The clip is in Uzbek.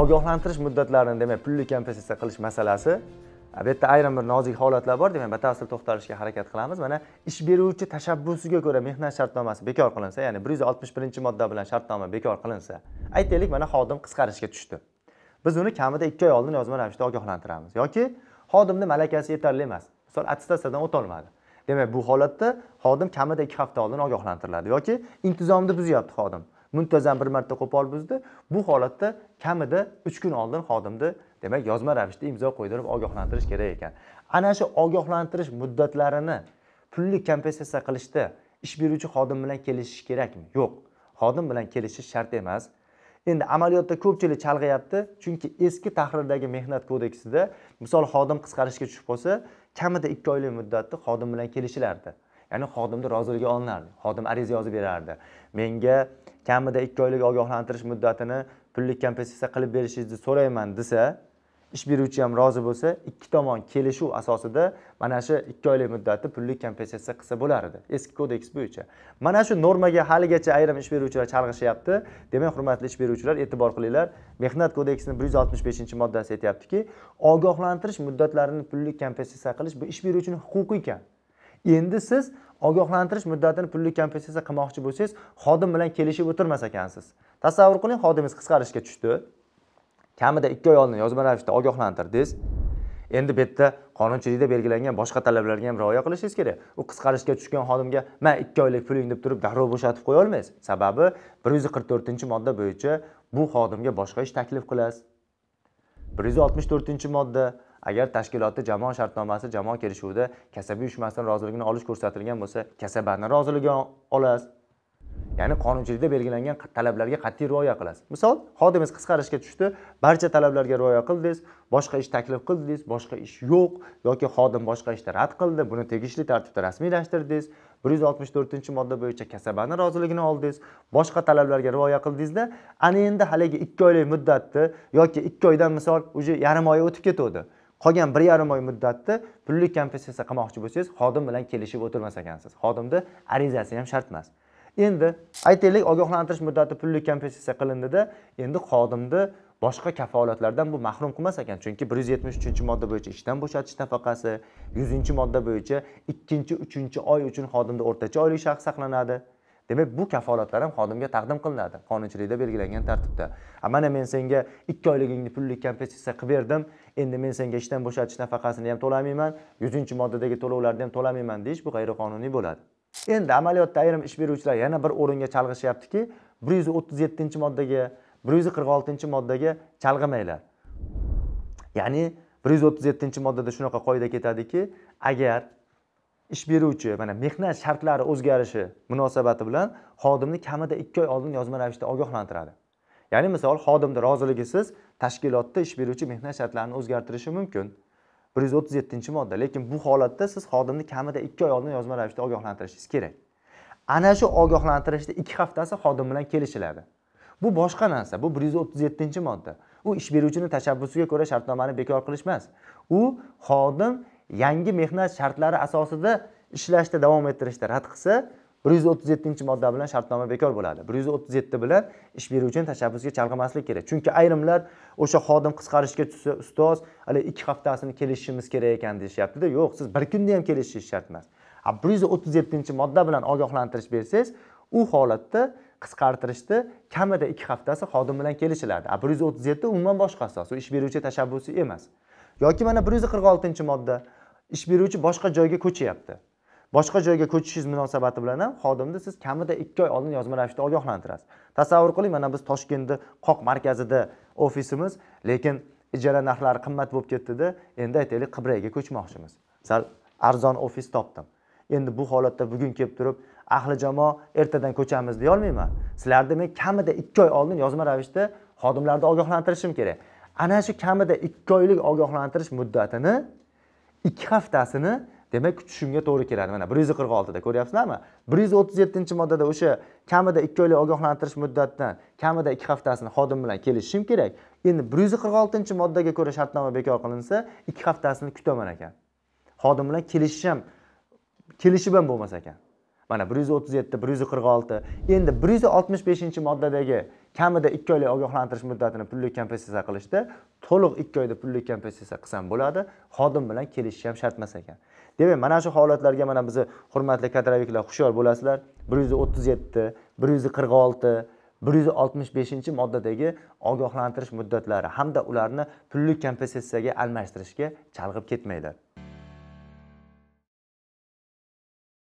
ogohlantirish muddatlarini demak pulli kompensatsiya qilish masalasi bu yerda ayrim bir nozik holatlar bor demak batafsil to'xtalishga harakat qilamiz mana ish beruvchi tashabbusiga ko'ra mehnat shartnomasi bekor qilinsa ya'ni bir yuz oltmish birinchi modda bilan shartnoma bekor qilinsa aytaylik mana xodim qisqarishga tushdi biz uni kamida ikki oy oldin yozma ravishda ogohlantiramiz yoki xodimni malakasi yetarli emas misol attestatsiyadan o'tolmadi demak bu holatda xodim kamida ikki hafta oldin ogohlantiriladi yoki intizomni buzyapti xodim muntazam bir marta qo'pol buzdi bu holatda kamida uch kun oldin xodimni demak yozma ravishda imzo qo'ydirib ogohlantirish kerak ekan ana shu ogohlantirish muddatlarini pullik kompensatsiya qilishda ish beruvchi xodim bilan kelishish kerakmi yo'q xodim bilan kelishish shart emas endi amaliyotda ko'pchilik chalg'iyapti chunki eski tahrirdagi mehnat kodeksida misol xodim qisqarishga tushib qolsa kamida ikki oylik muddatda xodim bilan kelishilardi ya'ni xodimni roziligi olinardi xodim ariza yozib berardi menga kamida ikki oylik ogohlantirish muddatini pullik kompensatsiya qilib berishingizni so'rayman desa ish beruvchi ham rozi bo'lsa ikki tomon kelishuv asosida mana shu ikki oylik muddatni pullik kompensatsiya qilsa bo'lar edi eski kodeks bo'yicha mana shu normaga haligacha ayrim ish beruvchilar chalg'ishyapti demak hurmatli ish beruvchilar e'tibor qilinglar mehnat kodeksini bir yuz oltmish beshinchi moddasi aytyaptiki ogohlantirish muddatlarini pullik kompensatsiya qilish bu ish beruvchini huquqi ekan endi siz ogohlantirish muddatini pullik kompensatsiya qilmoqchi bo'lsangiz xodim bilan kelishib o'tirmas ekansiz tasavvur qiling xodimingiz qisqarishga tushdi kamida ikki oy oldin yozma ravishda ogohlantirdingiz endi bu yerda qonunchilikda belgilangan boshqa talablarga ham rioya qilishingiz kerak u qisqarishga tushgan xodimga man ikki oylik puling deb turib darrov bo'shatib qo'ya olmaysiz sababi bir yuz qirq to'rtinchi modda bo'yicha bu xodimga boshqa ish taklif qilasiz bir yuz oltmish to'rtinchi modda agar tashkilotda jamoa shartnomasi jamoa kelishuvida kasaba uyushmasidan roziligini olish ko'rsatilgan bo'lsa kasabani roziligini olasiz ya'ni qonunchilikda belgilangan talablarga qat'iy rioya qilasiz misol xodimingiz qisqarishga tushdi barcha talablarga rioya qildingiz boshqa ish taklif qildingiz boshqa ish yo'q yoki xodim boshqa ishni rad qildi buni tegishli tartibda rasmiylashtirdingiz bir yuz oltmish to'rtinchi modda bo'yicha kasabani roziligini oldingiz boshqa talablarga rioya qildingizda ana endi haligi ikki oylik muddatni yoki ikki oydan misol уже yarim oyi o'tib ketuvdi qolgan bir yarim oy muddatda pullik kompensatsiya qilmoqchi bo'lsangiz xodim bilan kelishib o'tirmas ekansiz xodimni arizasi ham shart emas endi aytaylik ogohlantirish muddati pullik kompensatsiya qilindida endi xodimni boshqa kafolatlardan bu mahrum qilmas ekan chunki bir yuz yetmish uchinchi modda bo'yicha ishdan bo'shatish nafaqasi yuzinchi modda bo'yicha ikkinchi uchinchi oy uchun xodimda o'rtacha oylik sharh saqlanadi demak bu kafolatlar ham xodimga taqdim qilinadi qonunchilikda belgilangan tartibda a mana men senga ikki oyligingni pullik kompensatsiya qilib berdim endi men senga ishdan bo'shatish nafaqasini ham to'lamayman yuzinchi moddadagi to'lovlarni ham to'lamayman deyish bu g'ayriqonuniy bo'ladi endi amaliyotda ayrim ish beruvchilar yana bir o'ringa chalg'ishyaptiki bir yuz o'ttiz yettinchi moddaga bir yuz qirq oltinchi moddaga chalg'imanglar ya'ni bir yuz o'ttiz yettinchi moddada shunaqa qoida ketadiki agar ish beruvchi mana mehnat shartlari o'zgarishi munosabati bilan xodimni kamida ikki oy oldin yozma ravishda ogohlantiradi ya'ni misol xodimni roziligisiz tashkilotda ish beruvchi mehnat shartlarini o'zgartirishi mumkin bir yuz o'ttiz yettinchi modda lekin bu holatda siz xodimni kamida ikki oy oldin yozma ravishda ogohlantirishingiz kerak ana shu ogohlantirishni ikki haftasi xodim bilan kelishiladi bu boshqa narsa bu bir yuz o'ttiz yettinchi modda u ish beruvchini tashabbusiga ko'ra shartnomani bekor qilish emas u xodim yangi mehnat shartlari asosida ishlashda davom ettirishda rad qilsa bir yuz o'ttiz yettinchi modda bilan shartnoma bekor bo'ladi bir yuz o'ttiz yetti bilan ish beruvchini tashabbusga chalg'imaslik kerak chunki ayrimlar o'sha xodim qisqarishga tushsa ustoz hali ikki haftasini kelishishimiz kerak ekan deyishyaptida yo'q siz bir kunda ham kelishishingiz shart emas bir yuz o'ttiz yettinchi modda bilan ogohlantirish bersangiz u holatda qisqartirishni kamida ikki haftasi xodim bilan kelishiladi bir yuz o'ttiz yetti umuman boshqa asos u ish beruvchi tashabbusi emas yoki mana bir yuz qirq oltinchi modda ish beruvchi boshqa joyga ko'chyapti boshqa joyga ko'chishingiz munosabati bilan ham xodimni siz kamida ikki oy oldin yozma ravishda ogohlantirasiz tasavvur qiling mana biz toshkentni qoq markazida ofisimiz lekin ijara narxlari qimmat bo'lib ketdida endi aytaylik qibrayga ko'chmoqchimiz sal arzon ofis topdim endi bu holatda bugun kelib turib ahli jamoa ertadan ko'chamiz deyolmayman sizlarni men kamida ikki oy oldin yozma ravishda xodimlarni ogohlantirishim kerak ana shu kamida ikki oylik ogohlantirish muddatini ikki haftasini demak kutishimga to'gri keladi mana bir yuz qirq oltida ko'ryapsizlarmi bir yuz o'ttiz yettinchi moddada o'sha kamida ikki oylik ogohlantirish muddatidan kamida ikki haftasini xodim bilan kelishishim kerak endi bir yuz qirq oltinchi moddaga ko'ra shartnoma bekor qilinsa ikki haftasini kutaman ekan xodim bilan kelishishim kelishib ham bo'lmas ekan mana bir yuz o'ttiz yetti bir yuz qirq olti endi bir yuz oltmish beshinchi moddadagi kamida ikki oylik ogohlantirish muddatini pullik kompensatsiya qilishda to'liq ikki oyda pullik kompensatsiya qilsam bo'ladi xodim bilan kelishish ham shart emas ekan demak mana shu holatlarga mana bizni hurmatli kadroviklar hushyor bo'lasizlar bir yuz o'ttiz yetti bir yuz qirq olti bir yuz oltmish beshinchi moddadagi ogohlantirish muddatlari hamda ularni pullik kompensatsiyaga almashtirishga chalg'ib ketmanglar